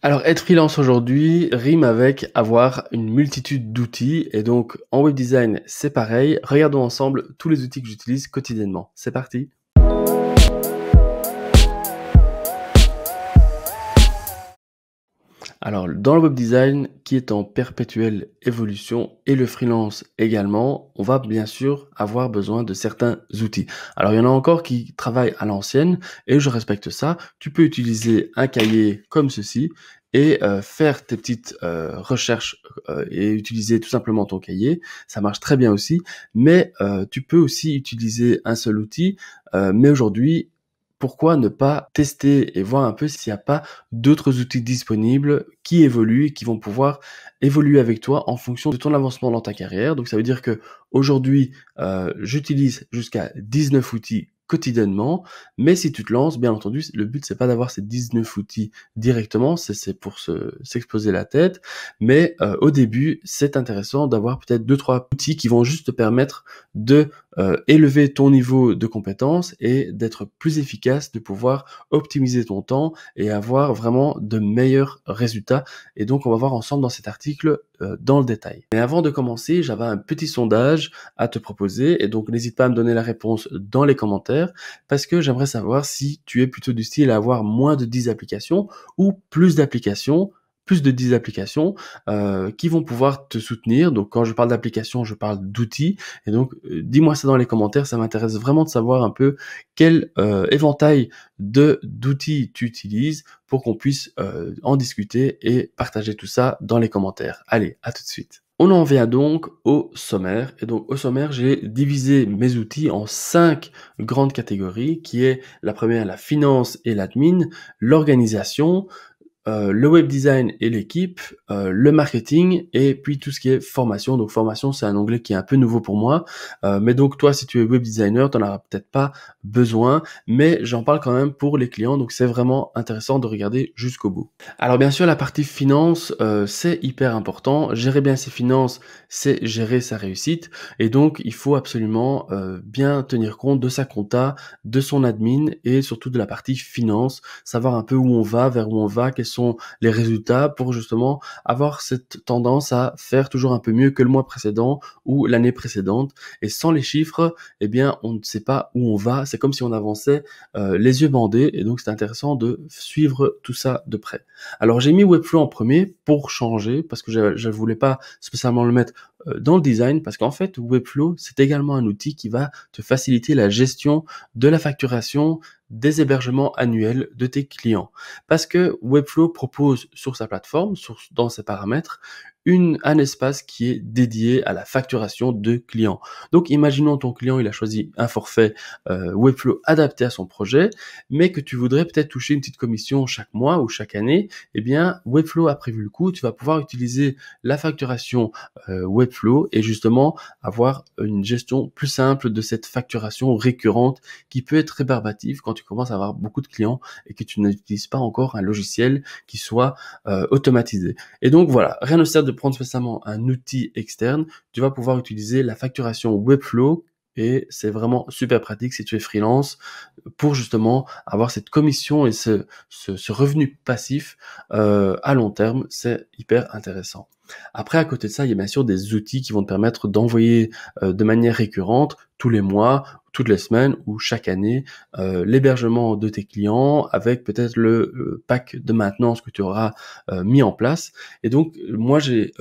Alors, être freelance aujourd'hui rime avec avoir une multitude d'outils. Et donc, en web design, c'est pareil. Regardons ensemble tous les outils que j'utilise quotidiennement. C'est parti. Alors, dans le web design qui est en perpétuelle évolution et le freelance également, on va bien sûr avoir besoin de certains outils. Alors, il y en a encore qui travaillent à l'ancienne et je respecte ça. Tu peux utiliser un cahier comme ceci et euh, faire tes petites euh, recherches euh, et utiliser tout simplement ton cahier. Ça marche très bien aussi, mais tu peux aussi utiliser un seul outil. mais aujourd'hui, pourquoi ne pas tester et voir un peu s'il n'y a pas d'autres outils disponibles qui évoluent et qui vont pouvoir évoluer avec toi en fonction de ton avancement dans ta carrière. Donc ça veut dire que aujourd'hui, euh, j'utilise jusqu'à 19 outils quotidiennement. Mais si tu te lances, bien entendu, le but c'est pas d'avoir ces 19 outils directement, c'est pour se s'exposer la tête. Mais euh, au début, c'est intéressant d'avoir peut-être deux trois outils qui vont juste te permettre de euh, élever ton niveau de compétence et d'être plus efficace, de pouvoir optimiser ton temps et avoir vraiment de meilleurs résultats. Et donc, on va voir ensemble dans cet article euh, dans le détail. Mais avant de commencer, j'avais un petit sondage à te proposer et donc n'hésite pas à me donner la réponse dans les commentaires parce que j'aimerais savoir si tu es plutôt du style à avoir moins de 10 applications ou plus d'applications plus de 10 applications euh, qui vont pouvoir te soutenir. Donc quand je parle d'applications, je parle d'outils. Et donc euh, dis-moi ça dans les commentaires, ça m'intéresse vraiment de savoir un peu quel euh, éventail de d'outils tu utilises pour qu'on puisse en discuter et partager tout ça dans les commentaires. Allez, à tout de suite. On en vient donc au sommaire. Et donc au sommaire, j'ai divisé mes outils en cinq grandes catégories, qui est la première, la finance et l'admin, l'organisation, euh, le web design et l'équipe, euh, le marketing et puis tout ce qui est formation. Donc formation, c'est un onglet qui est un peu nouveau pour moi. Euh, mais donc toi, si tu es web designer, tu n'en auras peut-être pas besoin, mais j'en parle quand même pour les clients. Donc c'est vraiment intéressant de regarder jusqu'au bout. Alors bien sûr, la partie finance, c'est hyper important. Gérer bien ses finances, c'est gérer sa réussite. Et donc, il faut absolument bien tenir compte de sa compta, de son admin et surtout de la partie finance, savoir un peu où on va, vers où on va, quels sont les résultats pour justement avoir cette tendance à faire toujours un peu mieux que le mois précédent ou l'année précédente. Et sans les chiffres, eh bien, on ne sait pas où on va. C'est comme si on avançait euh, les yeux bandés. Et donc, c'est intéressant de suivre tout ça de près. Alors, j'ai mis Webflow en premier pour changer parce que je, ne voulais pas spécialement le mettre euh, dans le design parce qu'en fait Webflow c'est également un outil qui va te faciliter la gestion de la facturation des hébergements annuels de tes clients parce que Webflow propose sur sa plateforme dans ses paramètres un espace qui est dédié à la facturation de clients. Donc imaginons ton client, il a choisi un forfait euh, Webflow adapté à son projet, mais que tu voudrais peut-être toucher une petite commission chaque mois ou chaque année, eh bien Webflow a prévu le coup, tu vas pouvoir utiliser la facturation euh, Webflow et justement avoir une gestion plus simple de cette facturation récurrente qui peut être rébarbative quand tu commences à avoir beaucoup de clients et que tu n'utilises pas encore un logiciel qui soit euh, automatisé. Et donc voilà, rien ne sert de prendre spécialement un outil externe, tu vas pouvoir utiliser la facturation Webflow et c'est vraiment super pratique si tu es freelance pour justement avoir cette commission et ce, revenu passif euh, à long terme. C'est hyper intéressant. Après, à côté de ça, il y a bien sûr des outils qui vont te permettre d'envoyer euh, de manière récurrente, tous les mois, toutes les semaines ou chaque année, euh, l'hébergement de tes clients avec peut-être le, pack de maintenance que tu auras euh, mis en place. Et donc, moi, j'ai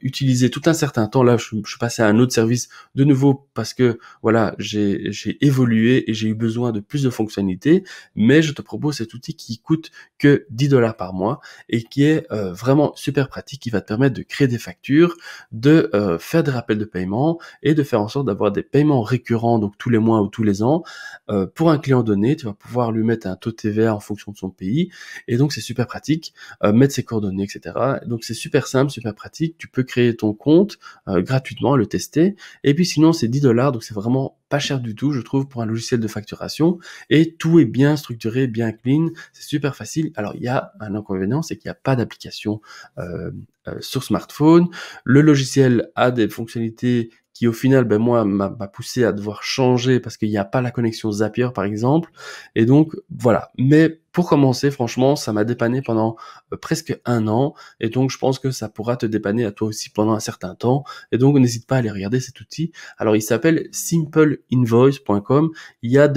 utilisé tout un certain temps. Là, je, suis passé à un autre service de nouveau parce que, voilà, j'ai évolué et j'ai eu besoin de plus de fonctionnalités. Mais je te propose cet outil qui coûte que 10 dollars par mois et qui est vraiment super pratique, qui va te permettre de créer des factures, de euh, faire des rappels de paiement et de faire en sorte d'avoir des paiements récurrents, donc tous les mois ou tous les ans. Euh, pour un client donné, tu vas pouvoir lui mettre un taux TVA en fonction de son pays. Et donc c'est super pratique, euh, mettre ses coordonnées, etc. Donc c'est super simple, super pratique. Tu peux créer ton compte gratuitement, le tester. Et puis sinon c'est 10 dollars, donc c'est vraiment pas cher du tout, je trouve, pour un logiciel de facturation. Et tout est bien structuré, bien clean, c'est super facile. Alors il y a un inconvénient, c'est qu'il n'y a pas d'application euh, euh, sur smartphone. Le logiciel a des fonctionnalités qui au final, ben moi, m'a poussé à devoir changer parce qu'il n'y a pas la connexion Zapier, par exemple. Et donc, voilà. Mais pour commencer, franchement, ça m'a dépanné pendant euh, presque un an, et donc je pense que ça pourra te dépanner à toi aussi pendant un certain temps, et donc n'hésite pas à aller regarder cet outil. Alors il s'appelle simpleinvoice.com, il y a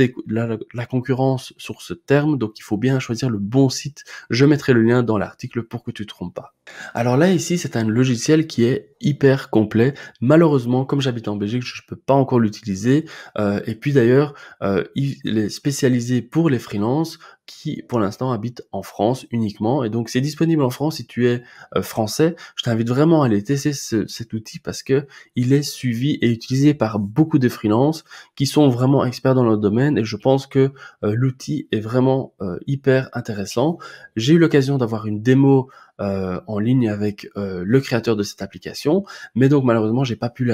la, concurrence sur ce terme, donc il faut bien choisir le bon site, je mettrai le lien dans l'article pour que tu te trompes pas. Alors là ici, c'est un logiciel qui est hyper complet. Malheureusement, comme j'habite en Belgique, je peux pas encore l'utiliser. Euh, et puis d'ailleurs, euh, il est spécialisé pour les freelances qui, pour l'instant, habitent en France uniquement. Et donc, c'est disponible en France si tu es euh, français. Je t'invite vraiment à aller tester cet outil parce que il est suivi et utilisé par beaucoup de freelances qui sont vraiment experts dans leur domaine. Et je pense que l'outil est vraiment hyper intéressant. J'ai eu l'occasion d'avoir une démo euh, en ligne avec euh, le créateur de cette application. Mais donc malheureusement, j'ai pas pu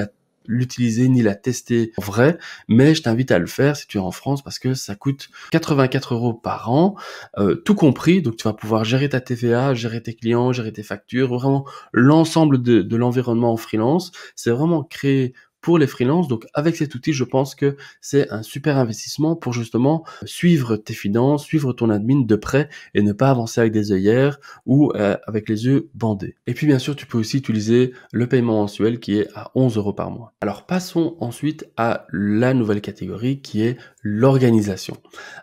l'utiliser ni la tester en vrai, mais je t'invite à le faire si tu es en France parce que ça coûte 84 euros par an, euh, tout compris. Donc tu vas pouvoir gérer ta TVA, gérer tes clients, gérer tes factures, vraiment l'ensemble de, de l'environnement en freelance. C'est vraiment créé pour les freelances. Donc avec cet outil, je pense que c'est un super investissement pour justement suivre tes finances, suivre ton admin de près et ne pas avancer avec des œillères ou euh, avec les yeux bandés. Et puis bien sûr, tu peux aussi utiliser le paiement mensuel qui est à 11 euros par mois. Alors passons ensuite à la nouvelle catégorie qui est l'organisation.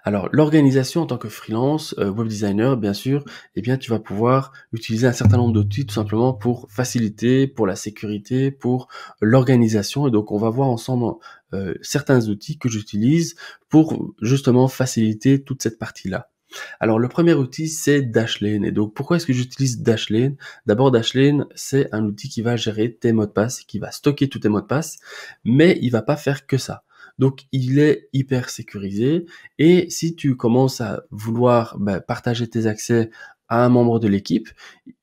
Alors l'organisation en tant que freelance euh, web designer, bien sûr, eh bien tu vas pouvoir utiliser un certain nombre d'outils tout simplement pour faciliter, pour la sécurité, pour l'organisation. Et donc on va voir ensemble euh, certains outils que j'utilise pour justement faciliter toute cette partie-là. Alors le premier outil c'est Dashlane. Et donc pourquoi est-ce que j'utilise Dashlane D'abord Dashlane c'est un outil qui va gérer tes mots de passe, qui va stocker tous tes mots de passe, mais il va pas faire que ça. Donc il est hyper sécurisé et si tu commences à vouloir ben, partager tes accès à un membre de l'équipe,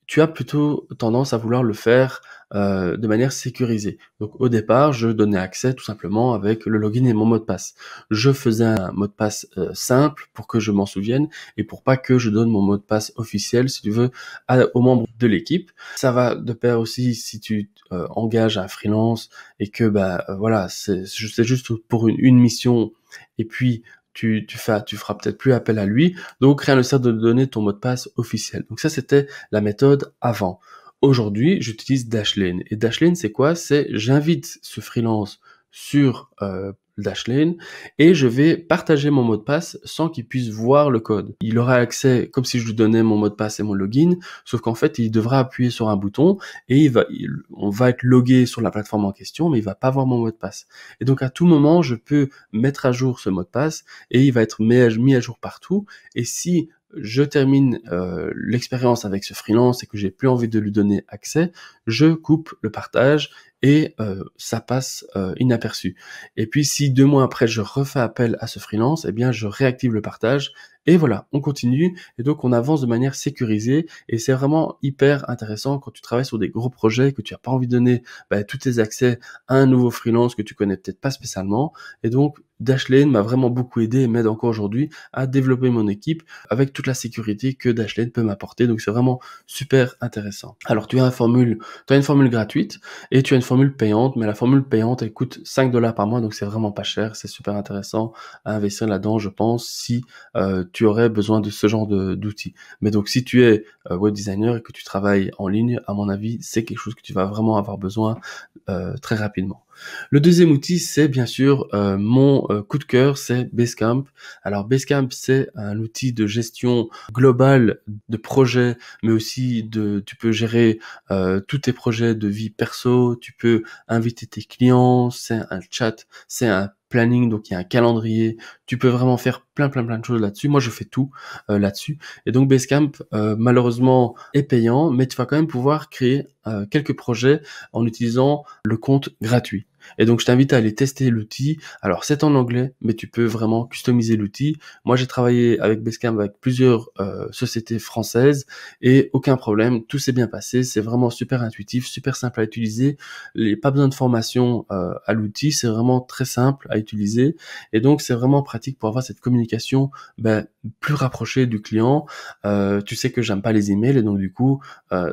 tu as plutôt tendance à vouloir le faire euh, de manière sécurisée. Donc au départ, je donnais accès tout simplement avec le login et mon mot de passe. Je faisais un mot de passe euh, simple pour que je m'en souvienne et pour pas que je donne mon mot de passe officiel, si tu veux, aux membres de l'équipe. Ça va de pair aussi si tu euh, engages un freelance et que bah voilà, c'est juste pour une, une mission et puis tu, tu, fais, tu feras peut-être plus appel à lui. Donc, rien ne sert de donner ton mot de passe officiel. Donc ça, c'était la méthode avant. Aujourd'hui, j'utilise Dashlane. Et Dashlane, c'est quoi C'est j'invite ce freelance sur euh, Dashlane et je vais partager mon mot de passe sans qu'il puisse voir le code. Il aura accès comme si je lui donnais mon mot de passe et mon login, sauf qu'en fait il devra appuyer sur un bouton et il va, on va être logué sur la plateforme en question, mais il va pas voir mon mot de passe. Et donc à tout moment je peux mettre à jour ce mot de passe et il va être mis à jour partout. Et si je termine euh, l'expérience avec ce freelance et que j'ai plus envie de lui donner accès, je coupe le partage et euh, ça passe euh, inaperçu. Et puis si deux mois après je refais appel à ce freelance, eh bien je réactive le partage et voilà, on continue et donc on avance de manière sécurisée et c'est vraiment hyper intéressant quand tu travailles sur des gros projets que tu n'as pas envie de donner bah, tous tes accès à un nouveau freelance que tu connais peut-être pas spécialement et donc Dashlane m'a vraiment beaucoup aidé et m'aide encore aujourd'hui à développer mon équipe avec toute la sécurité que Dashlane peut m'apporter. Donc c'est vraiment super intéressant. Alors tu as une formule, tu as une formule gratuite et tu as une formule payante, mais la formule payante elle coûte 5 dollars par mois, donc c'est vraiment pas cher, c'est super intéressant à investir là-dedans, je pense, si euh, tu aurais besoin de ce genre d'outils. Mais donc si tu es euh, web designer et que tu travailles en ligne, à mon avis, c'est quelque chose que tu vas vraiment avoir besoin euh, très rapidement. Le deuxième outil, c'est bien sûr euh, mon euh, coup de cœur, c'est Basecamp. Alors Basecamp, c'est un outil de gestion globale de projets, mais aussi de, tu peux gérer euh, tous tes projets de vie perso, tu peux inviter tes clients, c'est un chat, c'est un donc il y a un calendrier. Tu peux vraiment faire plein, plein, plein de choses là-dessus. Moi, je fais tout euh, là-dessus. Et donc Basecamp, euh, malheureusement, est payant, mais tu vas quand même pouvoir créer euh, quelques projets en utilisant le compte gratuit. Et donc, je t'invite à aller tester l'outil. Alors, c'est en anglais, mais tu peux vraiment customiser l'outil. Moi, j'ai travaillé avec Bescam avec plusieurs euh, sociétés françaises et aucun problème, tout s'est bien passé. C'est vraiment super intuitif, super simple à utiliser. il a pas besoin de formation euh, à l'outil, c'est vraiment très simple à utiliser. Et donc, c'est vraiment pratique pour avoir cette communication ben, plus rapprochée du client. Euh, tu sais que j'aime pas les emails et donc du coup,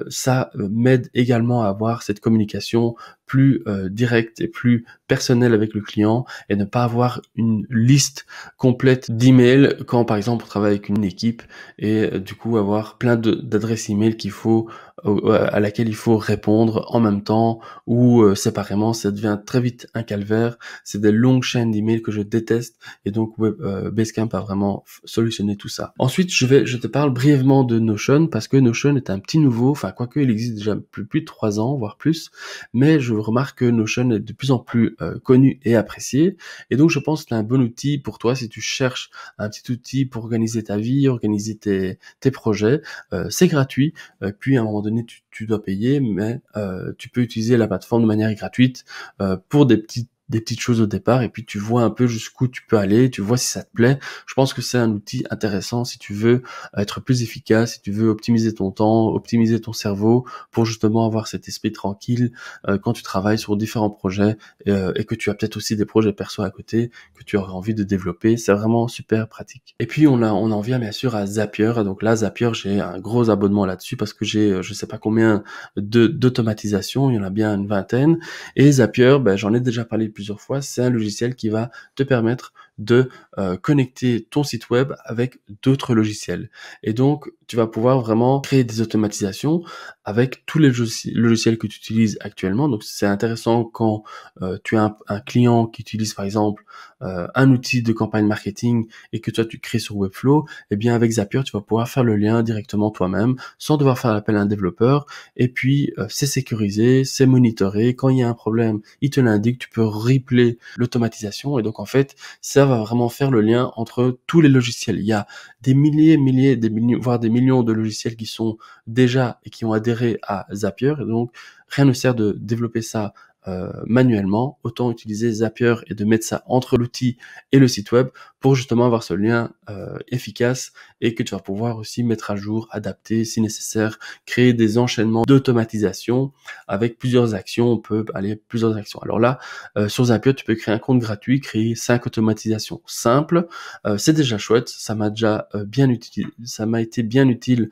ça m'aide également à avoir cette communication plus euh, direct et plus personnel avec le client et ne pas avoir une liste complète d'emails quand par exemple on travaille avec une équipe et euh, du coup avoir plein d'adresses email qu'il faut euh, à laquelle il faut répondre en même temps ou euh, séparément. Ça devient très vite un calvaire. C'est des longues chaînes d'emails que je déteste et donc euh, Basecamp a vraiment solutionné tout ça. Ensuite, je vais, je te parle brièvement de Notion parce que Notion est un petit nouveau. Enfin, quoique il existe déjà plus, plus de trois ans, voire plus, mais je remarque que Notion est de plus en plus euh, connu et apprécié. Et donc, je pense que c'est un bon outil pour toi si tu cherches un petit outil pour organiser ta vie, organiser tes, tes projets. c'est gratuit. puis à un moment donné, tu, dois payer, mais euh, tu peux utiliser la plateforme de manière gratuite euh, pour des petites des petites choses au départ et puis tu vois un peu jusqu'où tu peux aller, tu vois si ça te plaît. Je pense que c'est un outil intéressant si tu veux être plus efficace, si tu veux optimiser ton temps, optimiser ton cerveau pour justement avoir cet esprit tranquille euh, quand tu travailles sur différents projets euh, et que tu as peut-être aussi des projets perso à côté que tu aurais envie de développer. C'est vraiment super pratique. Et puis on a on en vient bien sûr à Zapier. Donc là Zapier, j'ai un gros abonnement là-dessus parce que j'ai euh, je sais pas combien de d'automatisation, il y en a bien une vingtaine et Zapier, ben, j'en ai déjà parlé plus fois, c'est un logiciel qui va te permettre de euh, connecter ton site web avec d'autres logiciels. Et donc, tu vas pouvoir vraiment créer des automatisations avec tous les logiciels que tu utilises actuellement. Donc, c'est intéressant quand euh, tu as un, client qui utilise, par exemple, euh, un outil de campagne marketing et que toi, tu crées sur Webflow. Eh bien, avec Zapier, tu vas pouvoir faire le lien directement toi-même sans devoir faire appel à un développeur. Et puis, c'est sécurisé, c'est monitoré. Quand il y a un problème, il te l'indique. Tu peux replay l'automatisation. Et donc, en fait, ça va vraiment faire le lien entre tous les logiciels. Il y a des milliers, milliers, des voire des millions de logiciels qui sont déjà et qui ont adhéré à Zapier. donc, rien ne sert de développer ça euh, manuellement. Autant utiliser Zapier et de mettre ça entre l'outil et le site web pour justement avoir ce lien euh, efficace et que tu vas pouvoir aussi mettre à jour, adapter si nécessaire, créer des enchaînements d'automatisation avec plusieurs actions. On peut aller plusieurs actions. Alors là, euh, sur Zapier, tu peux créer un compte gratuit, créer cinq automatisations simples. Euh, c'est déjà chouette. Ça m'a déjà bien utile. Ça m'a été bien utile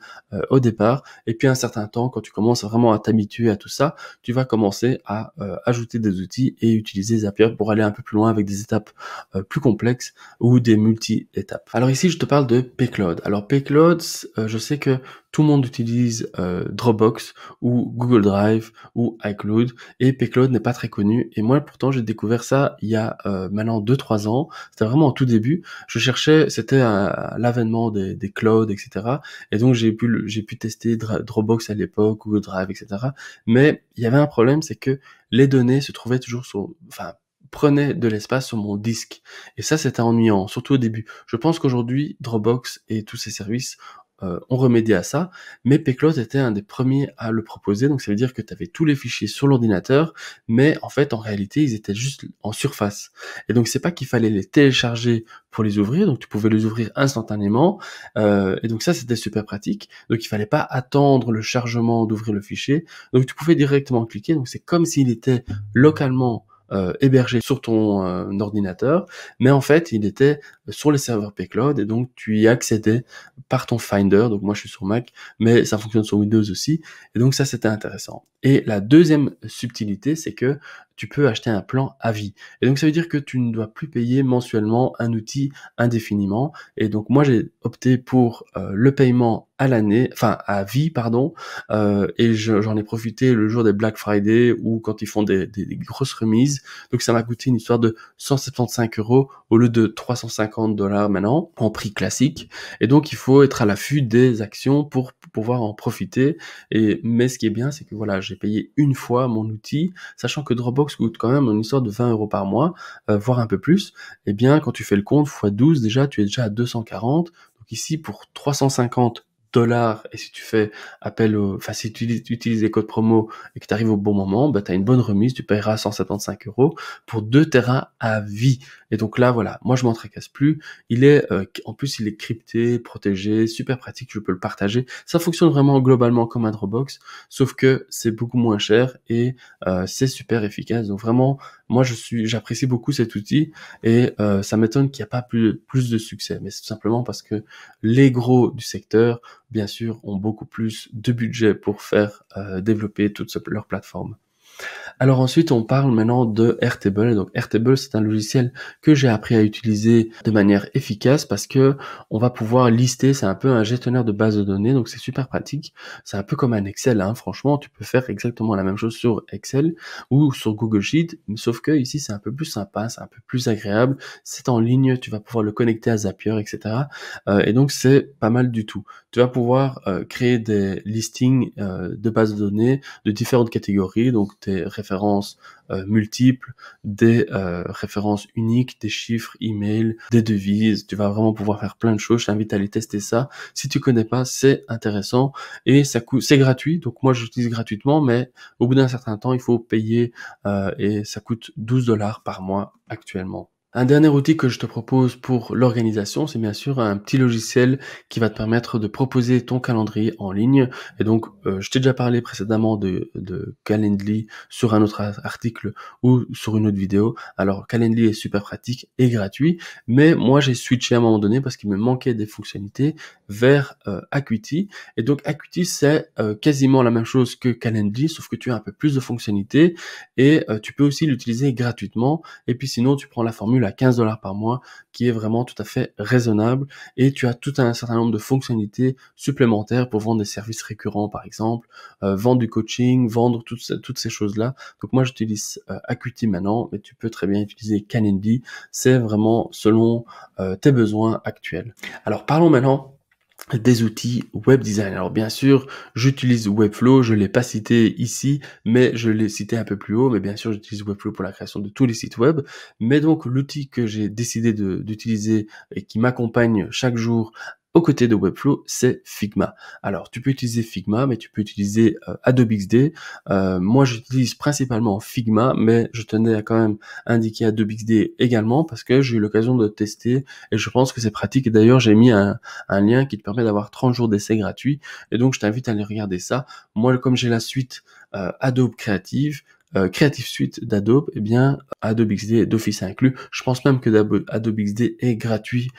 au départ. Et puis un certain temps, quand tu commences vraiment à t'habituer à tout ça, tu vas commencer à ajouter des outils et utiliser Zapier pour aller un peu plus loin avec des étapes plus complexes ou des multi-étapes. Alors ici, je te parle de Paycloud. Alors Paycloud, euh, je sais que tout le monde utilise euh, Dropbox ou Google Drive ou iCloud et Paycloud n'est pas très connu. Et moi, pourtant, j'ai découvert ça il y a euh, maintenant 2-3 ans. C'était vraiment au tout début. Je cherchais, c'était l'avènement des, des clouds, etc. Et donc, j'ai pu, j'ai pu tester Dropbox à l'époque, Google Drive, etc. Mais il y avait un problème, c'est que les données se trouvaient toujours sur, enfin, prenait de l'espace sur mon disque. Et ça, c'était ennuyant, surtout au début. Je pense qu'aujourd'hui, Dropbox et tous ces services euh, ont remédié à ça, mais Peclot était un des premiers à le proposer, donc ça veut dire que tu avais tous les fichiers sur l'ordinateur, mais en fait, en réalité, ils étaient juste en surface. Et donc, c'est pas qu'il fallait les télécharger pour les ouvrir, donc tu pouvais les ouvrir instantanément, euh, et donc ça, c'était super pratique. Donc, il fallait pas attendre le chargement d'ouvrir le fichier, donc tu pouvais directement cliquer, donc c'est comme s'il était localement euh, hébergé sur ton euh, ordinateur, mais en fait, il était sur les serveurs pCloud et donc tu y accédais par ton Finder. Donc moi, je suis sur Mac, mais ça fonctionne sur Windows aussi. Et donc ça, c'était intéressant. Et la deuxième subtilité, c'est que tu peux acheter un plan à vie. Et donc ça veut dire que tu ne dois plus payer mensuellement un outil indéfiniment. Et donc moi j'ai opté pour euh, le paiement à l'année, enfin à vie pardon, euh, et j'en ai profité le jour des Black Friday ou quand ils font des, grosses remises. Donc ça m'a coûté une histoire de 175 euros au lieu de 350 dollars maintenant en prix classique. Et donc il faut être à l'affût des actions pour pouvoir en profiter. Et mais ce qui est bien, c'est que voilà, j'ai payé une fois mon outil, sachant que Dropbox coûte quand même une histoire de 20 euros par mois, euh, voire un peu plus, et eh bien, quand tu fais le compte, x 12, déjà, tu es déjà à 240. Donc ici, pour 350 dollars et si tu fais appel au, enfin si tu utilises les codes promo et que tu arrives au bon moment, bah tu as une bonne remise, tu paieras 175 euros pour deux terrains à vie. Et donc là voilà, moi je m'en tracasse plus. Il est euh, en plus il est crypté, protégé, super pratique, je peux le partager. Ça fonctionne vraiment globalement comme un Dropbox, sauf que c'est beaucoup moins cher et euh, c'est super efficace. Donc vraiment moi, je suis, j'apprécie beaucoup cet outil et euh, ça m'étonne qu'il n'y a pas plus, de succès. Mais c'est tout simplement parce que les gros du secteur, bien sûr, ont beaucoup plus de budget pour faire euh, développer toute leur plateforme. Alors ensuite, on parle maintenant de Airtable. Donc Airtable, c'est un logiciel que j'ai appris à utiliser de manière efficace parce que on va pouvoir lister. C'est un peu un gestionnaire de base de données, donc c'est super pratique. C'est un peu comme un Excel, hein. franchement, tu peux faire exactement la même chose sur Excel ou sur Google Sheet, sauf que ici c'est un peu plus sympa, c'est un peu plus agréable. C'est en ligne, tu vas pouvoir le connecter à Zapier, etc. Euh, et donc c'est pas mal du tout tu vas pouvoir euh, créer des listings euh, de bases de données de différentes catégories, donc des références euh, multiples, des références uniques, des chiffres, email, des devises. Tu vas vraiment pouvoir faire plein de choses. Je t'invite à aller tester ça. Si tu connais pas, c'est intéressant et ça coûte, c'est gratuit. Donc moi, j'utilise gratuitement, mais au bout d'un certain temps, il faut payer et ça coûte 12 dollars par mois actuellement. Un dernier outil que je te propose pour l'organisation, c'est bien sûr un petit logiciel qui va te permettre de proposer ton calendrier en ligne. Et donc, euh, je t'ai déjà parlé précédemment de, Calendly sur un autre article ou sur une autre vidéo. Alors, Calendly est super pratique et gratuit, mais moi j'ai switché à un moment donné parce qu'il me manquait des fonctionnalités vers euh, Acuity. Et donc, Acuity, c'est euh, quasiment la même chose que Calendly, sauf que tu as un peu plus de fonctionnalités et tu peux aussi l'utiliser gratuitement. Et puis sinon, tu prends la formule à 15 dollars par mois qui est vraiment tout à fait raisonnable et tu as tout un certain nombre de fonctionnalités supplémentaires pour vendre des services récurrents par exemple, euh, vendre du coaching, vendre toutes, toutes ces choses-là. Donc moi j'utilise euh, Acuity maintenant, mais tu peux très bien utiliser indie C'est vraiment selon euh, tes besoins actuels. Alors parlons maintenant des outils web design. Alors bien sûr, j'utilise Webflow, je l'ai pas cité ici, mais je l'ai cité un peu plus haut, mais bien sûr, j'utilise Webflow pour la création de tous les sites web. Mais donc l'outil que j'ai décidé d'utiliser et qui m'accompagne chaque jour au côté de Webflow, c'est Figma. Alors, tu peux utiliser Figma, mais tu peux utiliser euh, Adobe XD. Euh, moi, j'utilise principalement Figma, mais je tenais à quand même indiquer Adobe XD également parce que j'ai eu l'occasion de tester et je pense que c'est pratique. d'ailleurs, j'ai mis un, lien qui te permet d'avoir 30 jours d'essai gratuit. Et donc, je t'invite à aller regarder ça. Moi, comme j'ai la suite euh, Adobe Creative, Creative Suite d'Adobe, eh bien Adobe XD d'office inclus. Je pense même que Adobe XD est gratuit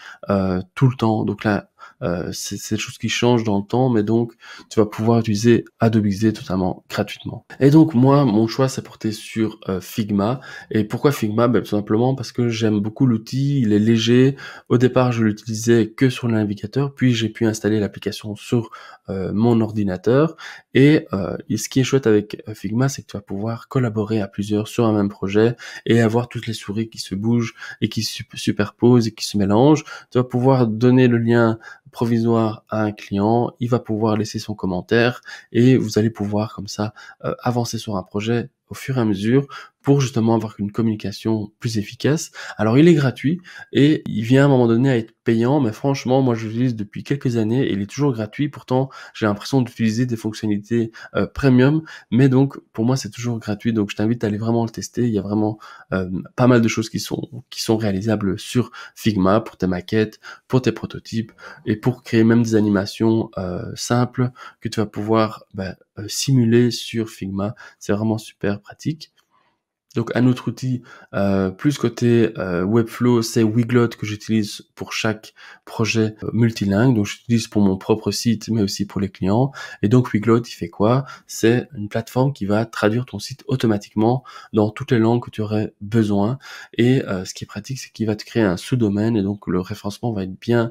tout le temps. Donc là, euh, c'est des choses qui changent dans le temps, mais donc tu vas pouvoir utiliser Adobe XD totalement gratuitement. Et donc moi, mon choix s'est porté sur euh, Figma. Et pourquoi Figma ben, Tout simplement parce que j'aime beaucoup l'outil, il est léger. Au départ, je l'utilisais que sur le navigateur puis j'ai pu installer l'application sur euh, mon ordinateur. Et, et ce qui est chouette avec Figma, c'est que tu vas pouvoir collaborer à plusieurs sur un même projet et avoir toutes les souris qui se bougent et qui se superposent et qui se mélangent. Tu vas pouvoir donner le lien provisoire à un client, il va pouvoir laisser son commentaire et vous allez pouvoir comme ça euh, avancer sur un projet au fur et à mesure pour justement avoir une communication plus efficace. Alors il est gratuit et il vient à un moment donné à être payant, mais franchement moi je l'utilise depuis quelques années et il est toujours gratuit. Pourtant j'ai l'impression d'utiliser des fonctionnalités euh, premium, mais donc pour moi c'est toujours gratuit. Donc je t'invite à aller vraiment le tester. Il y a vraiment euh, pas mal de choses qui sont qui sont réalisables sur Figma pour tes maquettes, pour tes prototypes et pour créer même des animations euh, simples que tu vas pouvoir ben, euh, simuler sur Figma. C'est vraiment super pratique. Donc un autre outil euh, plus côté euh, Webflow, c'est Wiglot que j'utilise pour chaque projet euh, multilingue. Donc j'utilise pour mon propre site, mais aussi pour les clients. Et donc Wiglot, il fait quoi C'est une plateforme qui va traduire ton site automatiquement dans toutes les langues que tu aurais besoin. Et euh, ce qui est pratique, c'est qu'il va te créer un sous-domaine et donc le référencement va être bien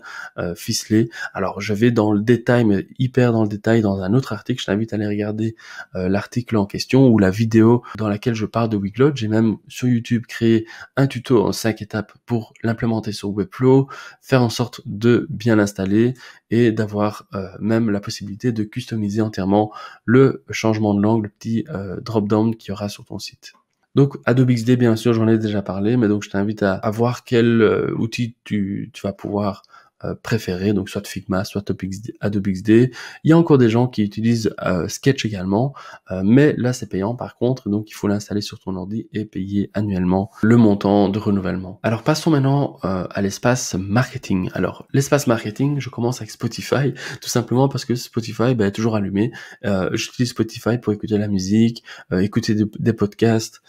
ficelé. Alors je vais dans le détail, mais hyper dans le détail dans un autre article. Je t'invite à aller regarder l'article en question ou la vidéo dans laquelle je parle de Wiglot j'ai même sur YouTube créé un tuto en cinq étapes pour l'implémenter sur Webflow, faire en sorte de bien l'installer et d'avoir euh, même la possibilité de customiser entièrement le changement de langue, le petit euh, drop-down qu'il y aura sur ton site. Donc Adobe XD, bien sûr, j'en ai déjà parlé, mais donc je t'invite à, voir quel euh, outil tu, vas pouvoir euh, préféré donc soit Figma, soit Adobe XD. Il y a encore des gens qui utilisent euh, Sketch également, euh, mais là c'est payant par contre, donc il faut l'installer sur ton ordi et payer annuellement le montant de renouvellement. Alors passons maintenant à l'espace marketing. Alors l'espace marketing, je commence avec Spotify, tout simplement parce que Spotify ben, est toujours allumé. J'utilise Spotify pour écouter la musique, écouter des podcasts,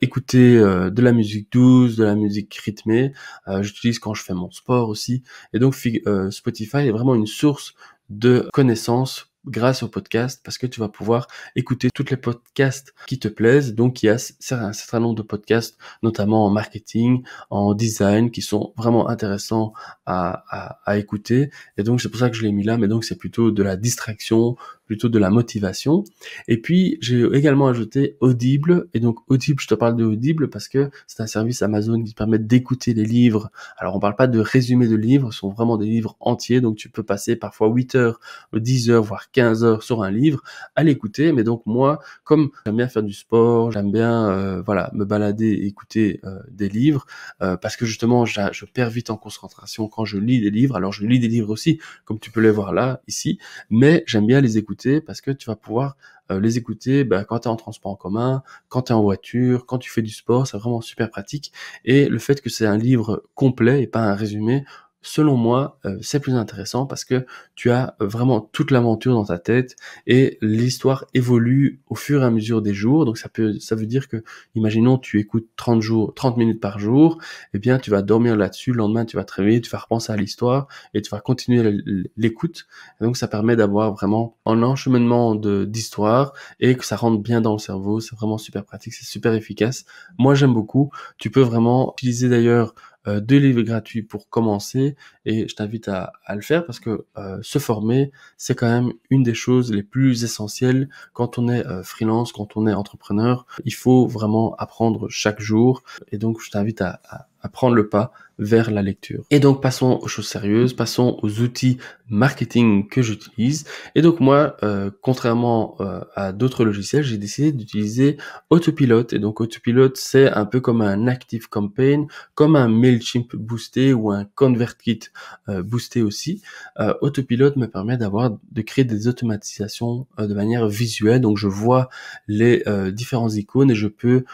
écouter de la musique douce, de la musique rythmée. J'utilise quand je fais mon sport aussi. Et euh, Spotify est vraiment une source de connaissances grâce au podcast parce que tu vas pouvoir écouter toutes les podcasts qui te plaisent. Donc il y a un certain nombre de podcasts, notamment en marketing, en design, qui sont vraiment intéressants à, à écouter. Et donc c'est pour ça que je l'ai mis là, mais donc c'est plutôt de la distraction, plutôt de la motivation. Et puis, j'ai également ajouté Audible. Et donc, Audible, je te parle de Audible parce que c'est un service Amazon qui permet d'écouter les livres. Alors, on parle pas de résumé de livres, ce sont vraiment des livres entiers. Donc, tu peux passer parfois 8 heures, 10 heures, voire 15 heures sur un livre à l'écouter. Mais donc, moi, comme j'aime bien faire du sport, j'aime bien, euh, voilà, me balader et écouter euh, des livres, euh, parce que justement, je perds vite en concentration quand je lis des livres. Alors, je lis des livres aussi, comme tu peux les voir là, ici, mais j'aime bien les écouter parce que tu vas pouvoir euh, les écouter bah, quand tu es en transport en commun, quand tu es en voiture, quand tu fais du sport, c'est vraiment super pratique. Et le fait que c'est un livre complet et pas un résumé, selon moi, euh, c'est plus intéressant parce que tu as euh, vraiment toute l'aventure dans ta tête et l'histoire évolue au fur et à mesure des jours. Donc ça peut, ça veut dire que, imaginons, tu écoutes 30 jours, 30 minutes par jour, eh bien, tu vas dormir là-dessus. Le lendemain, tu vas te réveiller, tu vas repenser à l'histoire et tu vas continuer l'écoute. Donc ça permet d'avoir vraiment un encheminement d'histoire et que ça rentre bien dans le cerveau. C'est vraiment super pratique, c'est super efficace. Moi, j'aime beaucoup. Tu peux vraiment utiliser d'ailleurs euh, deux livres gratuits pour commencer et je t'invite à, le faire parce que euh, se former, c'est quand même une des choses les plus essentielles quand on est euh, freelance, quand on est entrepreneur. Il faut vraiment apprendre chaque jour et donc je t'invite à, à prendre le pas vers la lecture. Et donc passons aux choses sérieuses, passons aux outils marketing que j'utilise. Et donc moi, euh, contrairement euh, à d'autres logiciels, j'ai décidé d'utiliser Autopilot. Et donc Autopilot, c'est un peu comme un Active Campaign, comme un Mailchimp boosté ou un ConvertKit euh, boosté aussi. Autopilot me permet d'avoir de créer des automatisations de manière visuelle. Donc je vois les différentes icônes et je peux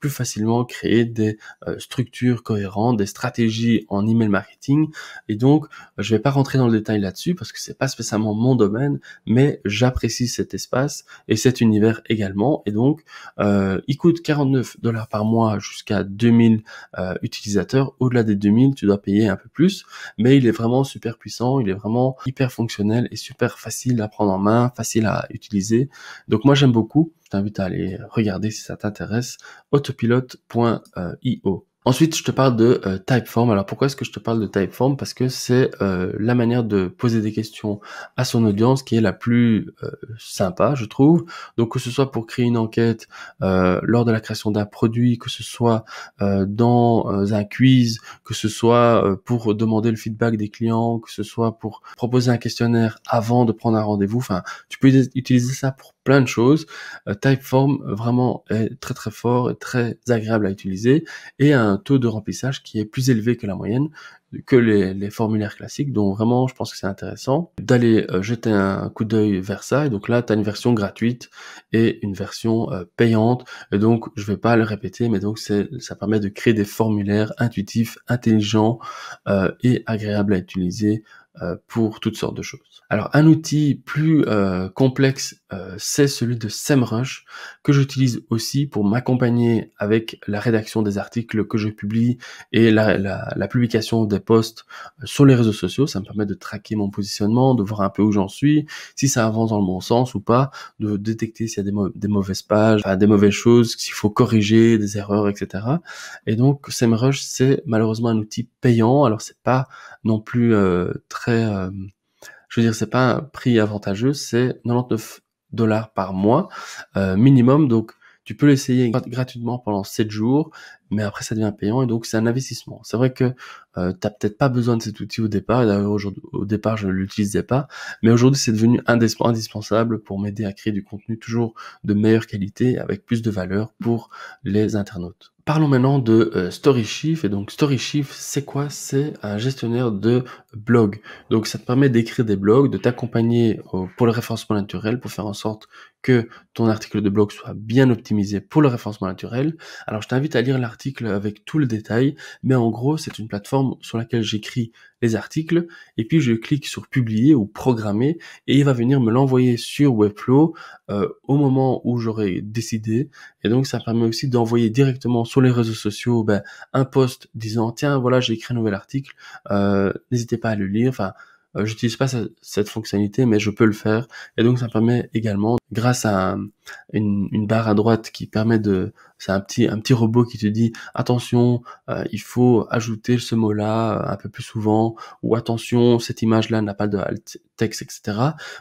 plus facilement créer des structures cohérent des stratégies en email marketing. Et donc, je ne vais pas rentrer dans le détail là-dessus parce que c'est pas spécialement mon domaine, mais j'apprécie cet espace et cet univers également. Et donc, euh, il coûte 49 dollars par mois jusqu'à 2000 euh, utilisateurs. Au-delà des 2000, tu dois payer un peu plus, mais il est vraiment super puissant, il est vraiment hyper fonctionnel et super facile à prendre en main, facile à utiliser. Donc moi, j'aime beaucoup. Je t'invite à aller regarder si ça t'intéresse autopilote.io. Ensuite, je te parle de euh, Typeform. Alors pourquoi est-ce que je te parle de Typeform Parce que c'est euh, la manière de poser des questions à son audience qui est la plus euh, sympa, je trouve. Donc que ce soit pour créer une enquête lors de la création d'un produit, que ce soit dans un quiz, que ce soit pour demander le feedback des clients, que ce soit pour proposer un questionnaire avant de prendre un rendez-vous. Enfin, tu peux utiliser ça pour plein de choses. Typeform vraiment est très très fort et très agréable à utiliser et un taux de remplissage qui est plus élevé que la moyenne, que les, formulaires classiques. Donc vraiment, je pense que c'est intéressant d'aller euh, jeter un coup d'œil vers ça. Et donc là, tu as une version gratuite et une version euh, payante. Et donc, je vais pas le répéter, mais donc ça permet de créer des formulaires intuitifs, intelligents euh, et agréables à utiliser euh, pour toutes sortes de choses. Alors un outil plus euh, complexe, euh, c'est celui de SEMrush, que j'utilise aussi pour m'accompagner avec la rédaction des articles que je publie et la, publication des posts sur les réseaux sociaux. Ça me permet de traquer mon positionnement, de voir un peu où j'en suis, si ça avance dans le bon sens ou pas, de détecter s'il y a des, mauvaises pages, des mauvaises choses, s'il faut corriger des erreurs, etc. Et donc SEMrush, c'est malheureusement un outil payant. Alors c'est pas non plus très euh, je veux dire, c'est pas un prix avantageux, c'est 99 dollars par mois euh, minimum. Donc, tu peux l'essayer gratuitement pendant 7 jours, mais après ça devient payant et donc c'est un investissement. C'est vrai que tu euh, t'as peut-être pas besoin de cet outil au départ. et D'ailleurs, au départ, je ne l'utilisais pas, mais aujourd'hui, c'est devenu indispensable pour m'aider à créer du contenu toujours de meilleure qualité, avec plus de valeur pour les internautes. Parlons maintenant de euh, StoryShift. Et donc StoryShift, c'est quoi C'est un gestionnaire de blog. Donc ça te permet d'écrire des blogs, de t'accompagner pour le référencement naturel, pour faire en sorte que ton article de blog soit bien optimisé pour le référencement naturel. Alors je t'invite à lire l'article avec tout le détail, mais en gros c'est une plateforme sur laquelle j'écris les articles, et puis je clique sur publier ou programmer, et il va venir me l'envoyer sur Webflow euh, au moment où j'aurai décidé. Et donc ça permet aussi d'envoyer directement sur les réseaux sociaux ben, un post disant tiens voilà j'ai écrit un nouvel article, euh, n'hésitez pas à le lire. Enfin euh, j'utilise pas cette, fonctionnalité, mais je peux le faire. Et donc ça permet également, grâce à une barre à droite qui permet de c'est un petit un petit robot qui te dit attention, euh, il faut ajouter ce mot-là euh, un peu plus souvent, ou attention, cette image-là n'a pas de alt texte, etc.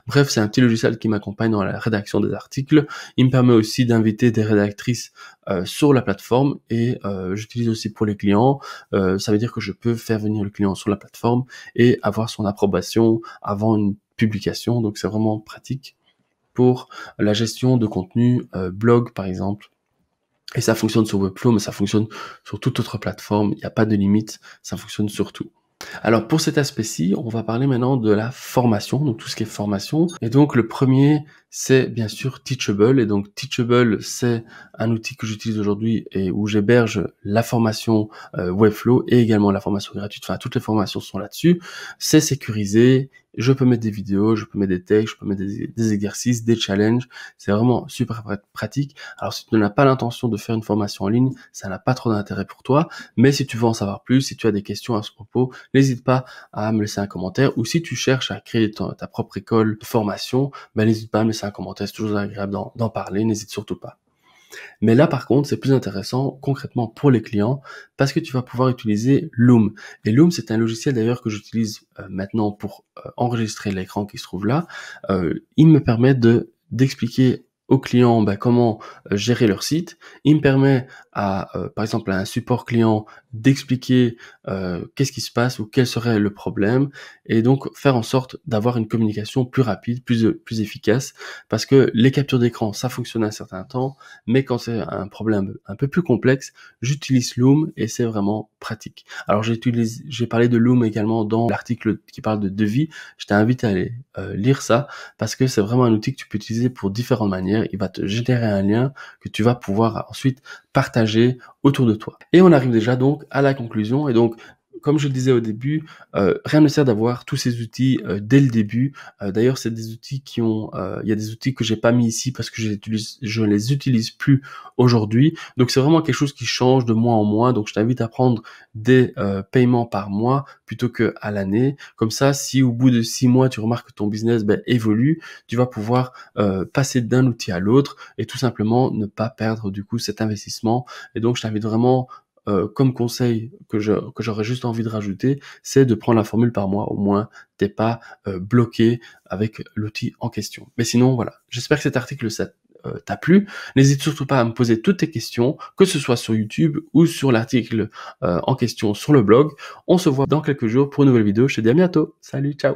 Bref, c'est un petit logiciel qui m'accompagne dans la rédaction des articles. Il me permet aussi d'inviter des rédactrices euh, sur la plateforme et j'utilise aussi pour les clients. ça veut dire que je peux faire venir le client sur la plateforme et avoir son approbation avant une publication. Donc c'est vraiment pratique pour la gestion de contenu blog par exemple et ça fonctionne sur Webflow, mais ça fonctionne sur toute autre plateforme. Il n'y a pas de limite, ça fonctionne sur tout. Alors pour cet aspect-ci, on va parler maintenant de la formation, donc tout ce qui est formation. Et donc le premier c'est bien sûr Teachable. Et donc Teachable, c'est un outil que j'utilise aujourd'hui et où j'héberge la formation euh, Webflow et également la formation gratuite. Enfin, toutes les formations sont là-dessus. C'est sécurisé. Je peux mettre des vidéos, je peux mettre des textes, je peux mettre des, exercices, des challenges. C'est vraiment super pratique. Alors si tu n'as pas l'intention de faire une formation en ligne, ça n'a pas trop d'intérêt pour toi. Mais si tu veux en savoir plus, si tu as des questions à ce propos, n'hésite pas à me laisser un commentaire. Ou si tu cherches à créer ta, propre école de formation, ben, n'hésite pas à me laisser comment commentaire, toujours agréable d'en parler, n'hésite surtout pas. Mais là, par contre, c'est plus intéressant concrètement pour les clients parce que tu vas pouvoir utiliser Loom. Et Loom, c'est un logiciel d'ailleurs que j'utilise euh, maintenant pour euh, enregistrer l'écran qui se trouve là. Euh, il me permet de d'expliquer aux clients bah, comment gérer leur site. Il me permet à, euh, par exemple, à un support client d'expliquer euh, qu'est-ce qui se passe ou quel serait le problème, et donc faire en sorte d'avoir une communication plus rapide, plus, euh, plus efficace, parce que les captures d'écran, ça fonctionne un certain temps, mais quand c'est un problème un peu plus complexe, j'utilise Loom et c'est vraiment pratique. Alors j'ai parlé de Loom également dans l'article qui parle de devis, je t'invite à aller lire ça, parce que c'est vraiment un outil que tu peux utiliser pour différentes manières, il va te générer un lien que tu vas pouvoir ensuite partager autour de toi. Et on arrive déjà donc à la conclusion et donc comme je le disais au début, euh, rien ne sert d'avoir tous ces outils euh, dès le début. Euh, d'ailleurs, c'est des outils qui ont, il y a des outils que j'ai pas mis ici parce que je les utilise plus aujourd'hui. Donc c'est vraiment quelque chose qui change de mois en mois. Donc je t'invite à prendre des paiements par mois plutôt que à l'année. Comme ça, si au bout de six mois tu remarques que ton business ben, évolue, tu vas pouvoir passer d'un outil à l'autre et tout simplement ne pas perdre du coup cet investissement. Et donc je t'invite vraiment euh, comme conseil que j'aurais juste envie de rajouter, c'est de prendre la formule par mois. Au moins, t'es pas euh, bloqué avec l'outil en question. Mais sinon, voilà. J'espère que cet article ça euh, t'a plu. N'hésite surtout pas à me poser toutes tes questions, que ce soit sur YouTube ou sur l'article en question sur le blog. On se voit dans quelques jours pour une nouvelle vidéo. Je te dis à bientôt. Salut, ciao.